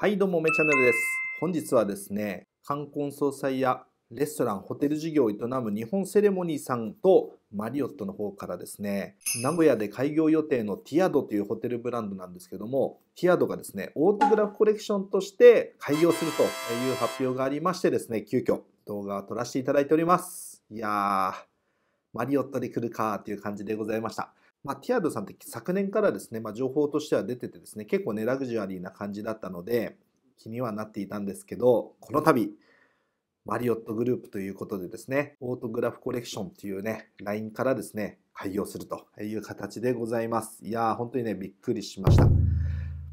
はいどうもめチャンネルです本日はですね冠婚葬祭やレストランホテル事業を営む日本セレモニーさんとマリオットの方からですね名古屋で開業予定のティアドというホテルブランドなんですけどもティアドがですねオートグラフコレクションとして開業するという発表がありましてですね急遽動画を撮らせていただいておりますいやーマリオットで来るかーっていう感じでございましたまあ、ティアードさんって昨年からですね、まあ、情報としては出ててですね、結構ね、ラグジュアリーな感じだったので、気にはなっていたんですけど、この度、マリオットグループということでですね、オートグラフコレクションというね、LINE からですね、開業するという形でございます。いやー、本当にね、びっくりしました。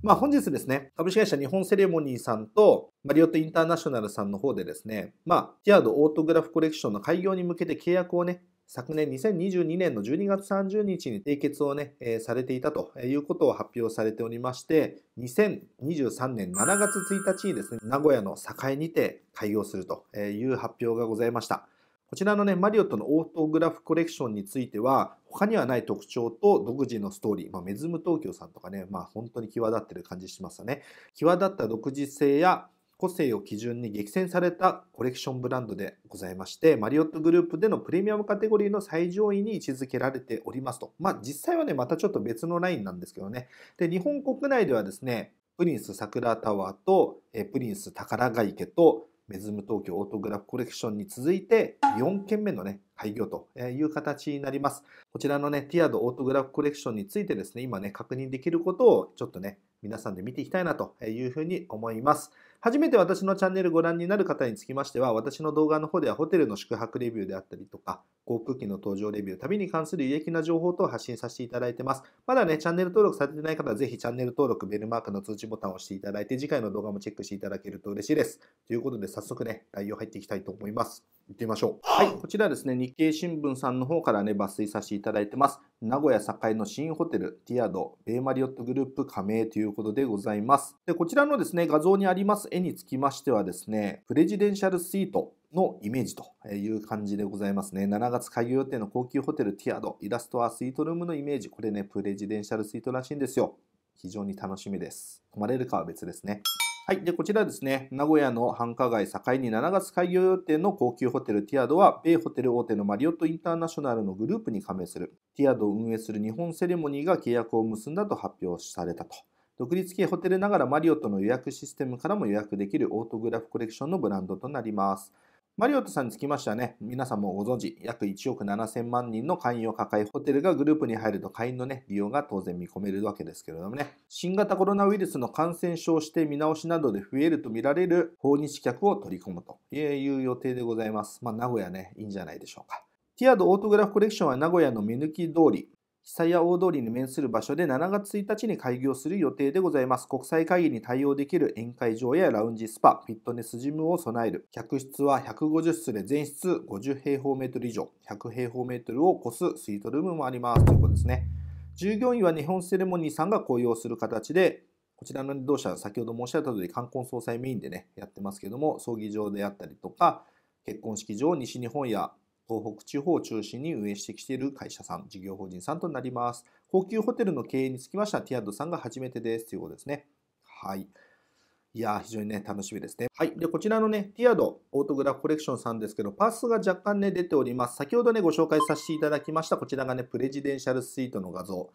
まあ、本日ですね、株式会社日本セレモニーさんとマリオットインターナショナルさんの方でですね、まあ、ティアードオートグラフコレクションの開業に向けて契約をね、昨年2022年の12月30日に締結をね、えー、されていたということを発表されておりまして、2023年7月1日にですね、名古屋の境にて開業するという発表がございました。こちらのね、マリオットのオートグラフコレクションについては、他にはない特徴と独自のストーリー、まあ、メズム東京さんとかね、まあ本当に際立ってる感じしますよね。際立った独自性や個性を基準に激戦されたコレクションブランドでございまして、マリオットグループでのプレミアムカテゴリーの最上位に位置づけられておりますと。まあ実際はね、またちょっと別のラインなんですけどね。で、日本国内ではですね、プリンス桜タワーと、えプリンス宝ヶ池と、メズム東京オートグラフコレクションに続いて4件目のね、開業という形になります。こちらのね、ティアードオートグラフコレクションについてですね、今ね、確認できることをちょっとね、皆さんで見ていきたいなというふうに思います。初めて私のチャンネルご覧になる方につきましては、私の動画の方ではホテルの宿泊レビューであったりとか、航空機の搭乗レビュー、旅に関する有益な情報等を発信させていただいてます。まだね、チャンネル登録されてない方は、ぜひチャンネル登録、ベルマークの通知ボタンを押していただいて、次回の動画もチェックしていただけると嬉しいです。ということで、早速ね、内容入っていきたいと思います。行ってみましょう。はい、こちらですね、日経新聞さんの方からね、抜粋させていただいてます。名古屋栄の新ホテル、ティアド、ベイマリオットグループ加盟ということでございます。で、こちらのですね、画像にあります絵につきましてはですね、プレジデンシャルスイートのイメージという感じでございますね。7月開業予定の高級ホテルティアド、イラストはスイートルームのイメージ。これね、プレジデンシャルスイートらしいんですよ。非常に楽しみです。泊まれるかは別ですね。はい。で、こちらですね、名古屋の繁華街境に7月開業予定の高級ホテルティアドは、米ホテル大手のマリオットインターナショナルのグループに加盟する、ティアドを運営する日本セレモニーが契約を結んだと発表されたと。独立系ホテルながらマリオットの予約システムからも予約できるオートグラフコレクションのブランドとなります。マリオットさんにつきましてはね、皆さんもご存知、約1億7000万人の会員を抱え、ホテルがグループに入ると会員のね、利用が当然見込めるわけですけれどもね、新型コロナウイルスの感染症指定見直しなどで増えると見られる訪日客を取り込むという予定でございます。まあ、名古屋ね、いいんじゃないでしょうか。ティアードオートグラフコレクションは名古屋の目抜き通り、久屋大通りに面する場所で7月1日に開業する予定でございます。国際会議に対応できる宴会場やラウンジスパ、フィットネスジムを備える。客室は150室で全室50平方メートル以上、100平方メートルを超すスイートルームもあります。ということですね。従業員は日本セレモニーさんが雇用する形で、こちらの同社、先ほど申し上げた通り、冠婚葬祭メインでね、やってますけども、葬儀場であったりとか、結婚式場、西日本や東北地方を中心に運営してきている会社さん、事業法人さんとなります。高級ホテルの経営につきましては、ティアードさんが初めてですということですね。はい。いや非常にね、楽しみですね。はい。で、こちらのね、ティアドオートグラフコレクションさんですけど、パースが若干ね、出ております。先ほどね、ご紹介させていただきました、こちらがね、プレジデンシャルスイートの画像。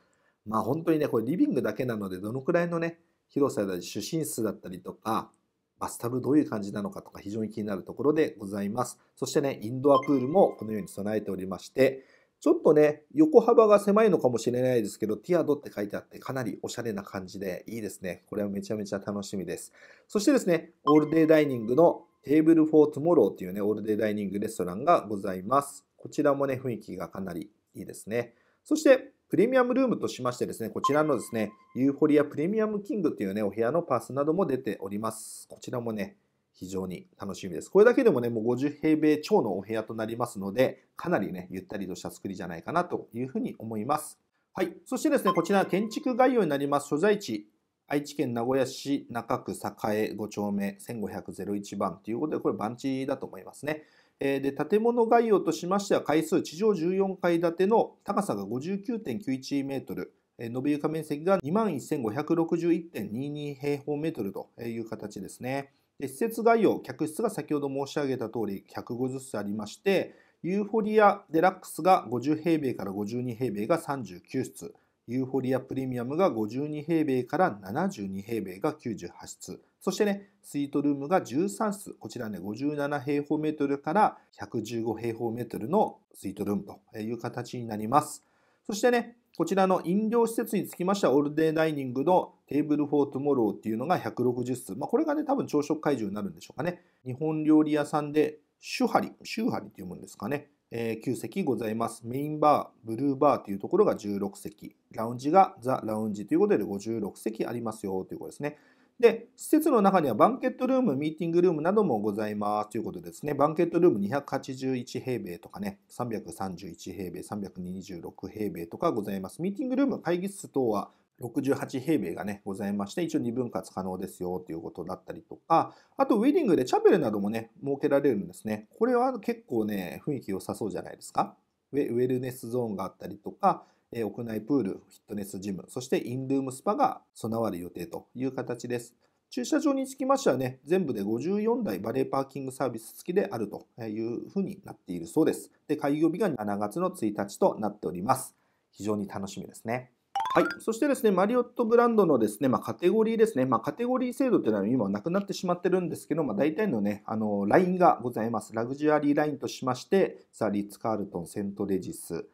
まあ、本当にね、これリビングだけなので、どのくらいのね、広さだったり、主寝室だったりとか、バスタブどういう感じなのかとか非常に気になるところでございます。そしてね、インドアプールもこのように備えておりまして、ちょっとね、横幅が狭いのかもしれないですけど、ティアドって書いてあってかなりおしゃれな感じでいいですね。これはめちゃめちゃ楽しみです。そしてですね、オールデイダイニングのテーブルフォートモローっていうね、オールデイダイニングレストランがございます。こちらもね、雰囲気がかなりいいですね。そして、プレミアムルームとしましてですね、こちらのですね、ユーフォリアプレミアムキングというね、お部屋のパスなども出ております。こちらもね、非常に楽しみです。これだけでもね、もう50平米超のお部屋となりますので、かなりね、ゆったりとした作りじゃないかなというふうに思います。はい。そしてですね、こちら建築概要になります。所在地、愛知県名古屋市中区栄5丁目1 5 0 1番ということで、これ番地だと思いますね。で建物概要としましては階数地上14階建ての高さが59.91メートル延び床面積が21,561.22平方メートルという形ですね。で施設概要、客室が先ほど申し上げた通り150室ありまして、ユーフォリアデラックスが50平米から52平米が39室、ユーフォリアプレミアムが52平米から72平米が98室。そしてね、スイートルームが13室。こちらね、57平方メートルから115平方メートルのスイートルームという形になります。そしてね、こちらの飲料施設につきましては、オールデイダイニングのテーブルフォートモローっていうのが160室。まあ、これがね、多分朝食会場になるんでしょうかね。日本料理屋さんで、シュハリ、シュハリって読むんですかね。えー、9席ございます。メインバー、ブルーバーというところが16席、ラウンジがザ・ラウンジということで56席ありますよということですね。で、施設の中にはバンケットルーム、ミーティングルームなどもございますということですね。バンケットルーム281平米とかね、331平米、326平米とかございます。ミーティングルーム、会議室等は68平米がね、ございまして、一応2分割可能ですよということだったりとか、あとウェディングでチャペルなどもね、設けられるんですね。これは結構ね、雰囲気良さそうじゃないですか。ウェウェルネスゾーンがあったりとか、え屋内プール、フィットネスジム、そしてインルームスパが備わる予定という形です。駐車場につきましてはね、全部で54台バレーパーキングサービス付きであるというふうになっているそうです。で、開業日が7月の1日となっております。非常に楽しみですね。はい、そしてですね、マリオットブランドのですね、まあ、カテゴリーですね、まあ、カテゴリー制度というのは今はなくなってしまってるんですけど、まあ、大体のね、あのラインがございます。ラグジュアリーラインとしまして、さあ、リッツ・カールトン、セント・レジス、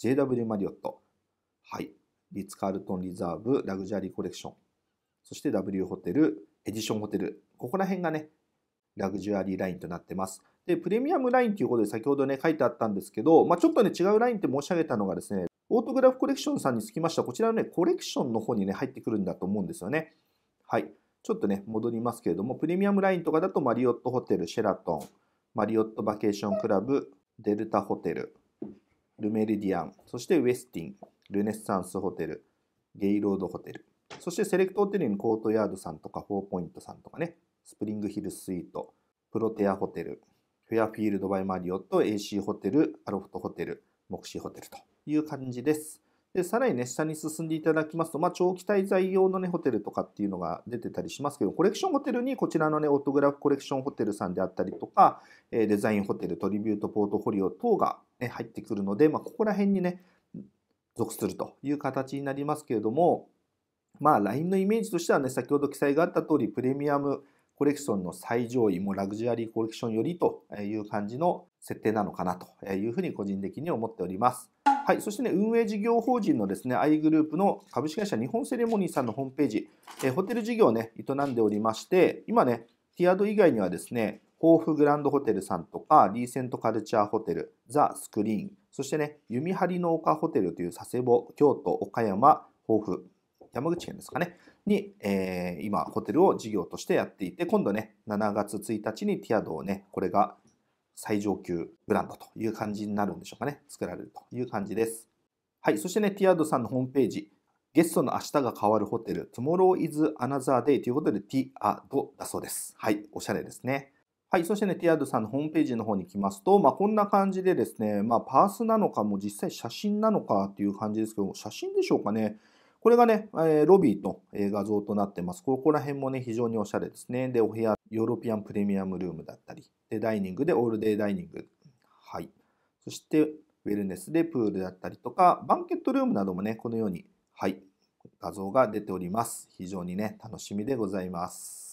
JW マリオット、はい、リッツ・カールトン・リザーブ、ラグジュアリーコレクション、そして W ホテル、エディションホテル、ここら辺がね、ラグジュアリーラインとなってます。で、プレミアムラインということで先ほどね、書いてあったんですけど、まあ、ちょっとね、違うラインって申し上げたのがですね、オートグラフコレクションさんにつきましては、こちらのね、コレクションの方にね、入ってくるんだと思うんですよね。はい。ちょっとね、戻りますけれども、プレミアムラインとかだと、マリオットホテル、シェラトン、マリオットバケーションクラブ、デルタホテル、ルメリディアン、そしてウェスティン、ルネッサンスホテル、ゲイロードホテル、そしてセレクトホテルにコートヤードさんとか、フォーポイントさんとかね、スプリングヒルスイート、プロテアホテル、フェアフィールドバイマリオット、AC ホテル、アロフトホテル、モクシーホテルと。いう感じです。で、さらにね、下に進んでいただきますと、まあ、長期滞在用のね、ホテルとかっていうのが出てたりしますけど、コレクションホテルにこちらのね、オートグラフコレクションホテルさんであったりとか、えデザインホテル、トリビュートポートフォリオ等が、ね、入ってくるので、まあ、ここら辺にね、属するという形になりますけれども、まあ、LINE のイメージとしてはね、先ほど記載があった通り、プレミアムコレクションの最上位もラグジュアリーコレクションよりという感じの設定なのかなというふうに個人的に思っております。はい、そしてね、運営事業法人のですね、i グループの株式会社日本セレモニーさんのホームページ、えホテル事業をね、営んでおりまして、今ね、ティアド以外にはですね、豊富グランドホテルさんとか、リーセントカルチャーホテル、ザ・スクリーン、そしてね、弓張の丘ホテルという佐世保、京都、岡山、豊富、山口県ですかね、に、えー、今、ホテルを事業としてやっていて、今度ね、7月1日にティアードをね、これが最上級ブランドという感じになるんでしょうかね。作られるという感じです。はい。そしてね、ティアードさんのホームページ、ゲストの明日が変わるホテル、Tomorrow is another day ということで、ティアードだそうです。はい、おしゃれですね。はい、そしてね、ティアードさんのホームページの方に来ますと、まあ、こんな感じでですね、まあ、パースなのか、も実際写真なのかっていう感じですけども、写真でしょうかね。これがね、えロビーと画像となってます。ここら辺もね、非常におしゃれですね。で、お部屋、ヨーロピアンプレミアムルームだったり、ダイニングでオールデイダイニング。はい。そして、ウェルネスでプールだったりとか、バンケットルームなどもね、このように、はい、画像が出ております。非常にね、楽しみでございます。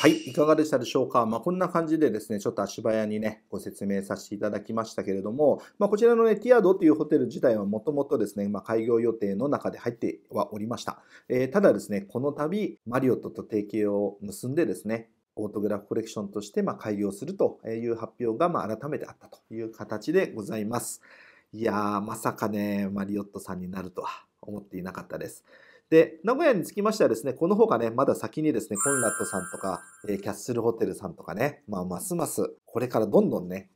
はい、いかがでしたでしょうか。まあ、こんな感じでですね、ちょっと足早にね、ご説明させていただきましたけれども、まあ、こちらのね、ティアドというホテル自体はもともとですね、まあ、開業予定の中で入ってはおりました。えー、ただですね、この度、マリオットと提携を結んでですね、オートグラフコレクションとして、ま業するという発表が、ま改めてあったという形でございます。いやー、まさかね、マリオットさんになるとは思っていなかったです。で、名古屋につきましてはですね、この他ね、まだ先にですね、コンラットさんとか、えキャッスルホテルさんとかね、まあ、ますます、これからどんどんね、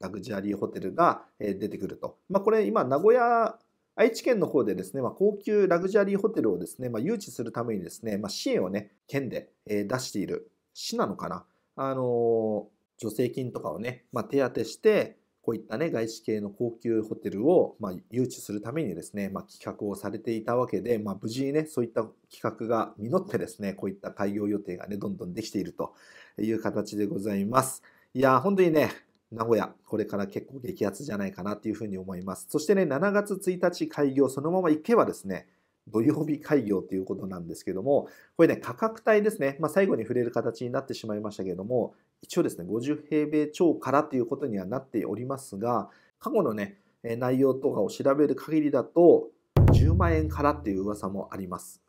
ラグジュアリーホテルが、え出てくると。まあ、これ今、名古屋愛知県の方でですね、まあ、高級ラグジュアリーホテルをですね、まあ、誘致するためにですね、まあ、支援をね、県で出している市なのかな、あの助成金とかをね、まあ、手当てして、こういったね、外資系の高級ホテルを、まあ、誘致するためにですね、まあ、企画をされていたわけで、まあ、無事にね、そういった企画が実ってですね、こういった開業予定がね、どんどんできているという形でございます。いや本当にね、名古屋、これから結構激アツじゃないかなというふうに思います。そしてね、7月1日開業、そのまま行けばですね、土曜日開業ということなんですけども、これね、価格帯ですね、まあ、最後に触れる形になってしまいましたけれども、一応ですね、50平米超からということにはなっておりますが、過去のね、内容とかを調べる限りだと、10万円からっていう噂もあります。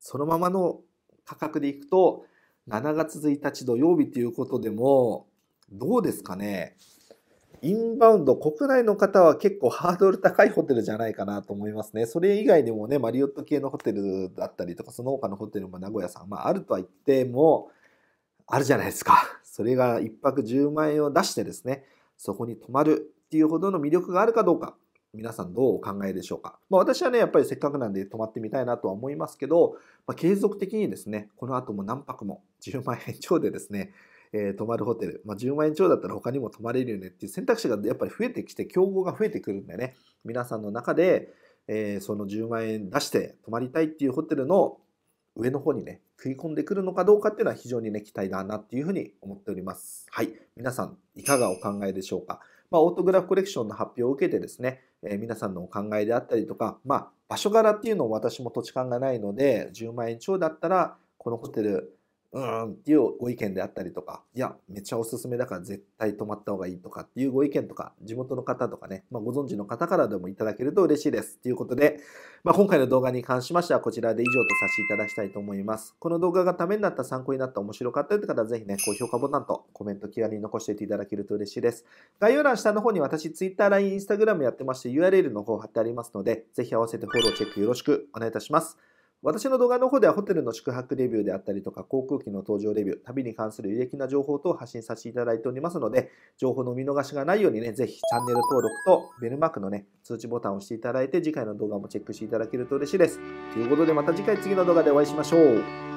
そのままの価格でいくと、7月1日土曜日ということでも、どうですかねインバウンド、国内の方は結構ハードル高いホテルじゃないかなと思いますね。それ以外にもね、マリオット系のホテルだったりとか、その他のホテルも名古屋さん、まあ、あるとは言っても、あるじゃないですか。それが1泊10万円を出してですね、そこに泊まるっていうほどの魅力があるかどうか、皆さんどうお考えでしょうか。まあ、私はね、やっぱりせっかくなんで泊まってみたいなとは思いますけど、まあ、継続的にですね、この後も何泊も10万円超でですね、えー、泊まるホテル、まあ、10万円超だったら他にも泊まれるよねっていう選択肢がやっぱり増えてきて、競合が増えてくるんだよね。皆さんの中で、えー、その10万円出して泊まりたいっていうホテルの上の方にね、食い込んでくるのかどうかっていうのは非常にね、期待だなっていうふうに思っております。はい。皆さん、いかがお考えでしょうか。まあ、オートグラフコレクションの発表を受けてですね、えー、皆さんのお考えであったりとか、まあ、場所柄っていうのを私も土地勘がないので、10万円超だったら、このホテル、うんっていうご意見であったりとか、いや、めっちゃおすすめだから絶対泊まった方がいいとかっていうご意見とか、地元の方とかね、まあ、ご存知の方からでもいただけると嬉しいです。ということで、まあ、今回の動画に関しましてはこちらで以上とさせていただきたいと思います。この動画がためになった、参考になった、面白かったという方はぜひね、高評価ボタンとコメント気軽に残していていただけると嬉しいです。概要欄下の方に私、Twitter、LINE、Instagram やってまして URL の方貼ってありますので、ぜひ合わせてフォローチェックよろしくお願いいたします。私の動画の方ではホテルの宿泊レビューであったりとか航空機の搭乗レビュー、旅に関する有益な情報等を発信させていただいておりますので、情報の見逃しがないようにね、ぜひチャンネル登録とベルマークのね、通知ボタンを押していただいて、次回の動画もチェックしていただけると嬉しいです。ということでまた次回次の動画でお会いしましょう。